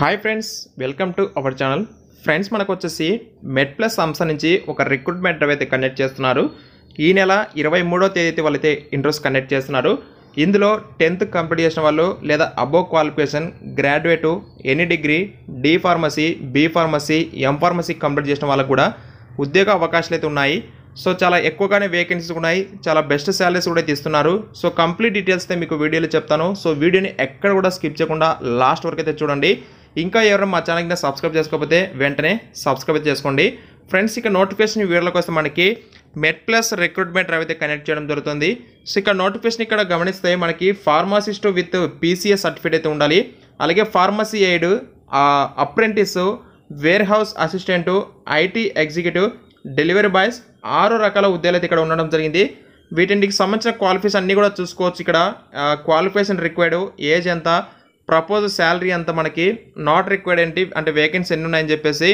hi friends welcome to our channel friends మనకు వచ్చేసి మెడ్ plus సంస్థ నుంచి ఒక రిక్రూట్మెంట్ డ్రైవ్ అయితే కండక్ట్ చేస్తున్నారు ఈ నెల ఇరవై మూడో తేదీ వాళ్ళైతే ఇంటర్వ్యూస్ కండక్ట్ చేస్తున్నారు ఇందులో టెన్త్ కంప్లీట్ చేసిన వాళ్ళు లేదా above qualification graduate any degree D pharmacy B pharmacy M pharmacy complete చేసిన వాళ్ళకు కూడా ఉద్యోగ అవకాశాలు అయితే ఉన్నాయి సో చాలా ఎక్కువగానే వేకెన్సీస్ ఉన్నాయి చాలా బెస్ట్ శాలరీస్ కూడా ఇస్తున్నారు సో కంప్లీట్ డీటెయిల్స్ అయితే మీకు వీడియోలో చెప్తాను సో వీడియోని ఎక్కడ కూడా స్కిప్ చేయకుండా లాస్ట్ వరకు అయితే చూడండి ఇంకా ఎవరైనా మా ఛానల్కి సబ్స్క్రైబ్ చేసుకోకపోతే వెంటనే సబ్స్క్రైబ్ చేసుకోండి ఫ్రెండ్స్ ఇక నోటిఫికేషన్ వీడియోలోకి వస్తే మనకి మెట్ ప్లస్ రిక్రూట్మెంట్ డ్రైవ్ అయితే కనెక్ట్ చేయడం జరుగుతుంది సో ఇక్కడ నోటిఫికేషన్ ఇక్కడ గమనిస్తే మనకి ఫార్మాసిస్ట్ విత్ పీసీఎస్ సర్టిఫికేట్ అయితే ఉండాలి అలాగే pharmacy aid apprentice warehouse assistant IT executive delivery boys ఆరు రకాల ఉద్యోగాలు ఇక్కడ ఉండడం జరిగింది వీటికి సంబంధించిన క్వాలిఫికేషన్ అన్నీ కూడా చూసుకోవచ్చు ఇక్కడ క్వాలిఫికేషన్ రిక్వైర్డ్ ఏజ్ ఎంత ప్రపోజ్ శాలరీ అంత మనకి నాట్ రిక్వైర్డ్ ఏంటి అంటే వేకెన్సీ ఎన్ని ఉన్నాయని చెప్పేసి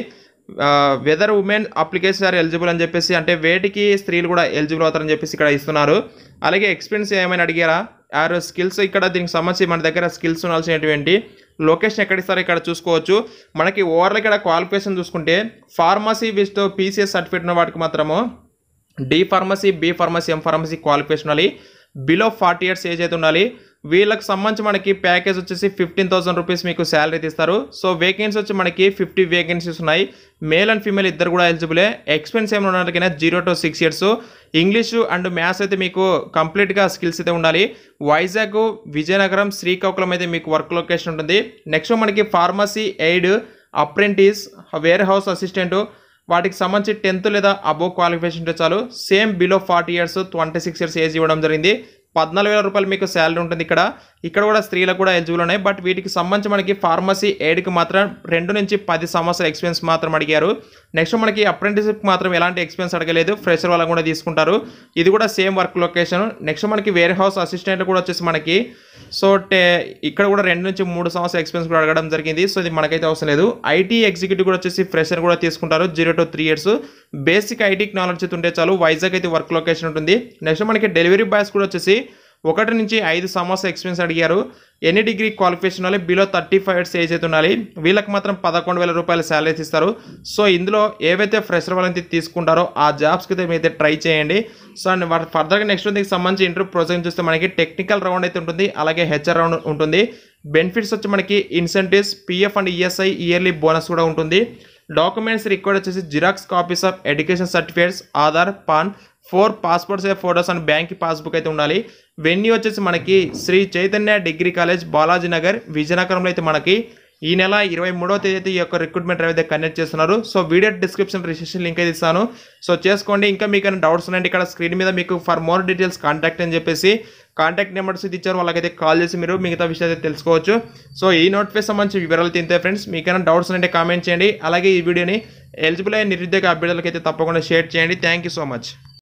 whether women application are eligible అని చెప్పేసి అంటే వేటికి స్త్రీలు కూడా ఎలిజిబుల్ అవుతారని చెప్పేసి ఇక్కడ ఇస్తున్నారు అలాగే ఎక్స్పీరియన్స్ ఏమైనా అడిగారా ఆరు స్కిల్స్ ఇక్కడ దీనికి సంబంధించి మన దగ్గర స్కిల్స్ ఉండాల్సినటువంటి లొకేషన్ ఎక్కడ ఇస్తారో ఇక్కడ చూసుకోవచ్చు మనకి ఓవరాల్ ఇక్కడ క్వాలిఫికేషన్ చూసుకుంటే ఫార్మసీ విత్ పీసీఎస్ సర్టిఫికేట్ ఉన్న వాటికి మాత్రము D pharmacy B pharmacy M pharmacy qualification ఉండాలి బిలో ఫార్టీ ఇయర్స్ ఏజ్ అయితే ఉండాలి వీళ్ళకి సంబంధించి మనకి ప్యాకేజ్ వచ్చేసి ఫిఫ్టీన్ థౌసండ్ రూపీస్ మీకు శాలరీ తీస్తారు సో వేకెన్సీ వచ్చి మనకి ఫిఫ్టీ వేకెన్సీస్ ఉన్నాయి మేల్ అండ్ ఫీమేల్ ఇద్దరు కూడా ఎలిజిబులే ఎక్స్పెన్స్ ఏమైనా ఉన్నట్లయినా zero to six years English and maths అయితే మీకు కంప్లీట్గా స్కిల్స్ అయితే ఉండాలి వైజాగ్ విజయనగరం శ్రీకాకుళం అయితే మీకు వర్క్ లొకేషన్ ఉంటుంది నెక్స్ట్ మనకి pharmacy aid apprentice warehouse assistant వాటికి సంబంధించి టెన్త్ లేదా అబోవ్ క్వాలిఫికేషన్ ఉంటే చాలు same below forty years twenty six years age ఇవ్వడం జరిగింది పద్నాలుగు వేల రూపాయలు మీకు శాలరీ ఉంటుంది ఇక్కడ ఇక్కడ కూడా స్త్రీలకు కూడా ఎలిజిబుల్ ఉన్నాయి బట్ వీటికి సంబంధించి మనకి ఫార్మసీ ఎయిడ్కి మాత్రం రెండు నుంచి పది సంవత్సరాల ఎక్స్పీరియన్స్ మాత్రం అడిగారు నెక్స్ట్ మనకి అప్రెంటిస్షిప్ మాత్రం ఎలాంటి ఎక్స్పెన్స్ అడగలేదు ఫ్రెషర్ వాళ్ళని కూడా తీసుకుంటారు ఇది కూడా సేమ్ వర్క్ లొకేషన్ నెక్స్ట్ మనకి వేర్ హౌస్ అసిస్టెంట్ కూడా వచ్చేసి మనకి సో టే ఇక్కడ కూడా రెండు నుంచి మూడు సంవత్సరం ఎక్స్పీరియన్స్ కూడా అడగడం జరిగింది సో ఇది మనకైతే అవసరం లేదు ఐటీ ఎగ్జిక్యూటివ్ కూడా వచ్చేసి ఫ్రెషర్ కూడా తీసుకుంటారు zero to three years basic IT knowledge ఉంటే చాలు వైజాగ్ అయితే వర్క్ లొకేషన్ ఉంటుంది నెక్స్ట్ మనకి డెలివరీ బాయ్స్ కూడా వచ్చేసి ఒకటి నుంచి ఐదు సంవత్సరాల ఎక్స్పీరియన్స్ అడిగారు ఎన్ని డిగ్రీ క్వాలిఫికేషన్ వాళ్ళు below thirty five years age అయితే ఉండాలి వీళ్ళకి మాత్రం పదకొండు వేల రూపాయల శాలరీస్ ఇస్తారు సో ఇందులో ఏవైతే ఫ్రెషర్ వాళ్ళని తీసుకుంటారో ఆ జాబ్స్కి అయితే మీరైతే ట్రై చేయండి సో అండ్ ఫర్దర్గా నెక్స్ట్ దీనికి సంబంధించి ఇంటర్వ్యూ ప్రొసెస్ చూస్తే మనకి టెక్నికల్ రౌండ్ అయితే ఉంటుంది అలాగే హెచ్ఆర్ రౌండ్ ఉంటుంది బెనిఫిట్స్ వచ్చి మనకి incentives PF and ESI yearly bonus కూడా ఉంటుంది డాక్యుమెంట్స్ రిక్వైర్డ్ వచ్చేసి xerox copies of education certificates Aadhaar PAN four passport size photos and bank passbook అయితే ఉండాలి వెన్యూ వచ్చేసి మనకి శ్రీ చైతన్య డిగ్రీ కాలేజ్ బాలాజీ నగర్ విజయనగరంలో అయితే మనకి ఈ నెల ఇరవై మూడవ తేదీ అయితే ఈ యొక్క రిక్రూట్మెంట్ డ్రైవ్ అయితే కండక్ట్ చేస్తున్నారు so video description registration link అయితే ఇస్తాను సో చేసుకోండి ఇంకా మీకు డౌట్స్ ఉన్నాయి ఇక్కడ స్క్రీన్ మీద మీకు ఫర్ మోర్ డీటెయిల్స్ కాంటాక్ట్ అని చెప్పేసి కాంటాక్ట్ నెంబర్స్ ఇది ఇచ్చారు వాళ్ళకైతే కాల్ చేసి మీరు మిగతా విషయాలు అయితే తెలుసుకోవచ్చు సో ఈ నోటిఫై సంబంధించి వివరాలు తింటే ఫ్రెండ్స్ మీకైనా డౌట్స్ ఉన్నాయంటే కామెంట్ చేయండి అలాగే ఈ వీడియోని ఎలిజిబుల్ అయ్యే నిరుద్యోగ అభ్యర్థులకైతే తప్పకుండా షేర్ చేయండి థ్యాంక్ సో మచ్